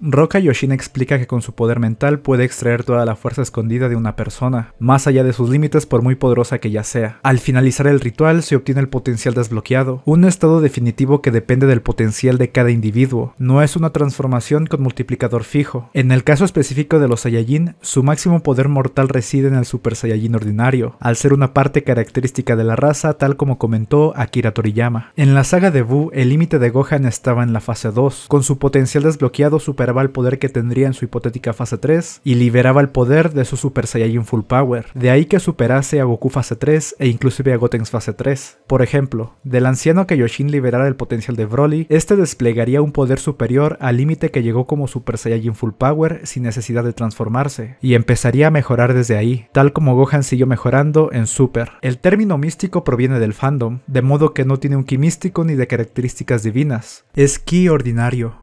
Roca Yoshina explica que con su poder mental puede extraer toda la fuerza escondida de una persona, más allá de sus límites por muy poderosa que ya sea. Al finalizar el ritual se obtiene el potencial desbloqueado, un estado definitivo que depende del potencial de cada individuo, no es una transformación con multiplicador fijo. En el caso específico de los Saiyajin, su máximo poder mortal reside en el Super Saiyajin ordinario, al ser una parte característica de la raza tal como comentó Akira Toriyama. En la saga de Buu, el límite de Gohan estaba en la fase 2, con su potencial desbloqueado super el poder que tendría en su hipotética fase 3 y liberaba el poder de su Super Saiyajin Full Power, de ahí que superase a Goku fase 3 e inclusive a Gotenks fase 3. Por ejemplo, del anciano que Yoshin liberara el potencial de Broly, este desplegaría un poder superior al límite que llegó como Super Saiyajin Full Power sin necesidad de transformarse, y empezaría a mejorar desde ahí, tal como Gohan siguió mejorando en Super. El término místico proviene del fandom, de modo que no tiene un ki místico ni de características divinas, es ki ordinario.